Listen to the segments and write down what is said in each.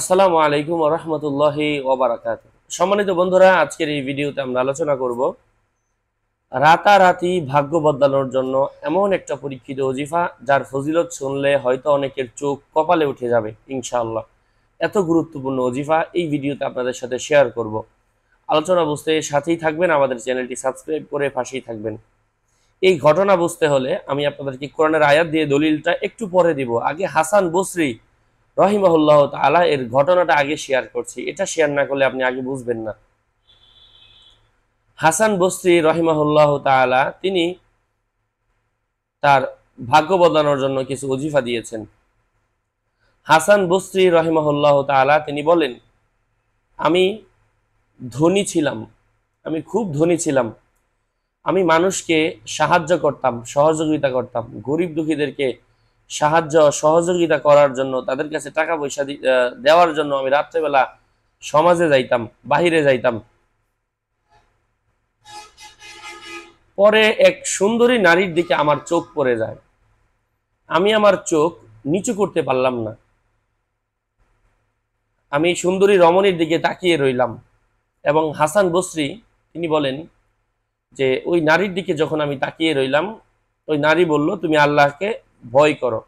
আসসালামু আলাইকুম রহমতুল্লাহ ওবরাকাত সম্মানিত বন্ধুরা আজকের এই ভিডিওতে আমরা আলোচনা করব রাতারাতি ভাগ্য বদলানোর জন্য এমন একটা পরীক্ষিত অজিফা যার ফজিলত শুনলে হয়তো অনেকের চোখ কপালে উঠে যাবে ইনশাআল্লাহ এত গুরুত্বপূর্ণ অজিফা এই ভিডিওতে আপনাদের সাথে শেয়ার করব আলোচনা বুঝতে সাথেই থাকবেন আমাদের চ্যানেলটি সাবস্ক্রাইব করে পাশেই থাকবেন এই ঘটনা বুঝতে হলে আমি আপনাদেরকে কোরআনের আয়াত দিয়ে দলিলটা একটু পরে দিব আগে হাসান বসরি রহিমাহুল্লাহ তালা এর ঘটনাটা আগে শেয়ার করছি এটা শেয়ার না করলে আপনি আগে বুঝবেন না হাসান বস্তি রহিমাহুল্লাহ তালা তিনি তার ভাগ্য বদলানোর জন্য কিছু অজিফা দিয়েছেন হাসান বস্তি রহিমাহুল্লাহ তালা তিনি বলেন আমি ধনী ছিলাম আমি খুব ধনী ছিলাম আমি মানুষকে সাহায্য করতাম সহযোগিতা করতাম গরিব দুঃখীদেরকে সাহায্য সহযোগিতা করার জন্য তাদের কাছে টাকা পয়সা দেওয়ার জন্য আমি রাত্রেবেলা সমাজে যাইতাম বাহিরে যাইতাম পরে এক সুন্দরী নারীর দিকে আমার চোখ পড়ে যায় আমি আমার চোখ নিচু করতে পারলাম না আমি সুন্দরী রমণীর দিকে তাকিয়ে রইলাম এবং হাসান বসরি তিনি বলেন যে ওই নারীর দিকে যখন আমি তাকিয়ে রইলাম ওই নারী বলল তুমি আল্লাহকে ভয় করো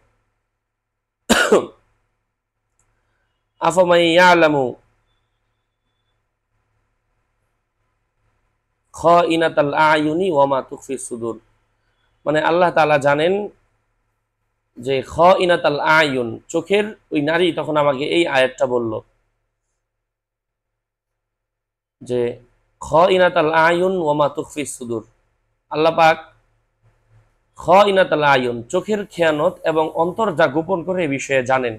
খ ইনাতাল আয়ুনি ওয়ামা সুদুর মানে আল্লাহ তালা জানেন যে খ ইনাতাল আয়ুন চোখের ওই নারী তখন আমাকে এই আয়াতটা বলল যে খ ইনাতাল আয়ুন মা তুকফি সুদুর আল্লাহ পাক খ ইনাতালা আয়ন চোখের খেয়ানত এবং অন্তর যা গোপন করে এ বিষয়ে জানেন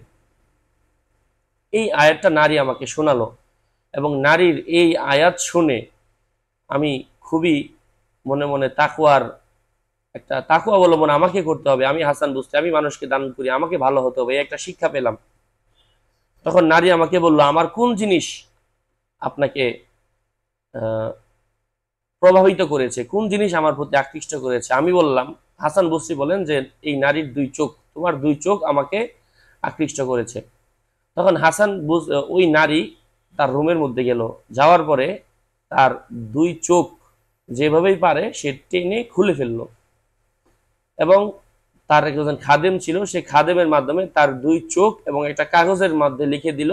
এই আয়াতটা নারী আমাকে শোনালো এবং নারীর এই আয়াত শুনে আমি খুবই মনে মনে তাকুয়ার একটা তাকু অবলম্বন আমাকে করতে হবে আমি হাসান বুঝতে আমি মানুষকে দান করি আমাকে ভালো হতে হবে একটা শিক্ষা পেলাম তখন নারী আমাকে বলল আমার কোন জিনিস আপনাকে প্রভাবিত করেছে কোন জিনিস আমার প্রতি আকৃষ্ট করেছে আমি বললাম হাসান বস্রি বলেন যে এই নারীর দুই চোখ তোমার দুই চোখ আমাকে আকৃষ্ট করেছে তখন হাসান ওই নারী তার রুমের মধ্যে গেল যাওয়ার পরে তার দুই চোখ যেভাবেই পারে সে টেনে খুলে ফেলল এবং তার একজন খাদেম ছিল সে খাদেমের মাধ্যমে তার দুই চোখ এবং একটা কাগজের মধ্যে লিখে দিল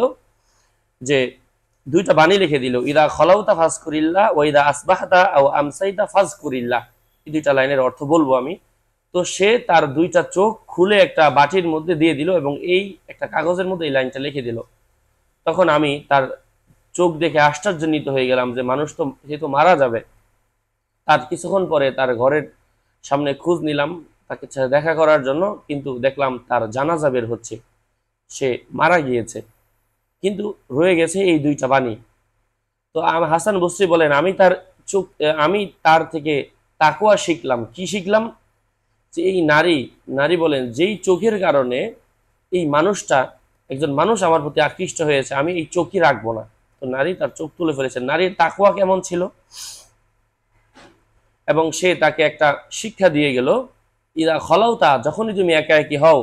যে দুইটা বাণী লিখে দিল ইদা খলাউতা করিল্লা ও ইদা আসবাহতা ও আমসাইদা করিল্লা এই দুইটা লাইনের অর্থ বলবো আমি তো সে তার দুইটা চোখ খুলে একটা বাটির মধ্যে দিয়ে দিল এবং এই একটা কাগজের মধ্যে এই লাইনটা লিখে দিল তখন আমি তার চোখ দেখে আশ্চর্যজনিত হয়ে গেলাম যে মানুষ তো সে তো মারা যাবে তার কিছুক্ষণ পরে তার ঘরের সামনে খোঁজ নিলাম তাকে দেখা করার জন্য কিন্তু দেখলাম তার জানাজা বের হচ্ছে সে মারা গিয়েছে কিন্তু রয়ে গেছে এই দুইটা বাণী তো হাসান বসরি বলেন আমি তার চোখ আমি তার থেকে তাকুয়া শিখলাম কি শিখলাম যে এই নারী নারী বলেন যেই চোখের কারণে এই মানুষটা একজন মানুষ আমার প্রতি আকৃষ্ট হয়েছে আমি এই চোখই রাখবো না তো নারী তার চোখ তুলে ফেলেছে নারীর তাকুয়া কেমন ছিল এবং সে তাকে একটা শিক্ষা দিয়ে গেল ইরা হলাও তা যখনই তুমি একা একই হও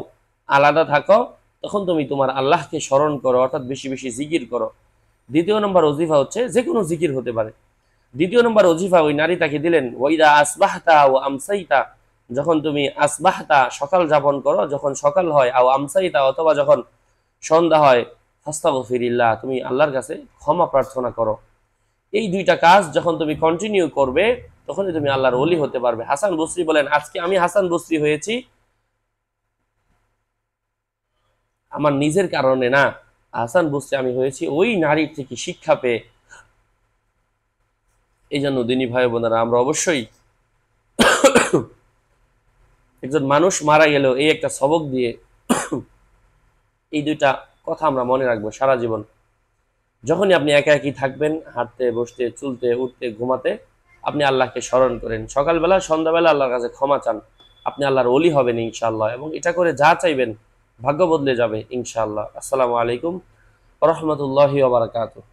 আলাদা থাকো তখন তুমি তোমার আল্লাহকে স্মরণ করো অর্থাৎ বেশি বেশি জিকির করো দ্বিতীয় নম্বর অজিফা হচ্ছে যে কোনো জিকির হতে পারে দ্বিতীয় নম্বর অজিফা ওই নারী তাকে দিলেন ওইদা আসবাহতা ও আমসাইতা যখন তুমি আসবাহতা সকাল যাপন করো যখন সকাল হয় আও আমসাইতা অথবা যখন সন্ধ্যা হয় হাস্তাগফিরিল্লাহ তুমি আল্লাহর কাছে ক্ষমা প্রার্থনা করো এই দুইটা কাজ যখন তুমি কন্টিনিউ করবে তখনই তুমি আল্লাহর অলি হতে পারবে হাসান বসরি বলেন আজকে আমি হাসান বসরি হয়েছি আমার নিজের কারণে না আহসান বুঝতে আমি হয়েছি ওই নারীর থেকে শিক্ষা পেয়ে এই জন্য দিনী ভাই বোনেরা আমরা অবশ্যই একজন মানুষ মারা গেল এই একটা সবক দিয়ে এই দুইটা কথা আমরা মনে রাখবো সারা জীবন যখনই আপনি একা একই থাকবেন হাঁটতে বসতে চুলতে উঠতে ঘুমাতে আপনি আল্লাহকে স্মরণ করেন সকালবেলা সন্ধ্যাবেলা আল্লাহর কাছে ক্ষমা চান আপনি আল্লাহর অলি হবেন ইনশাল্লাহ এবং এটা করে যা চাইবেন ভাগ্য বদলে যাবে ইনশাআল্লাহ আসসালামু আলাইকুম রহমতুল্লাহ বারকাতুহ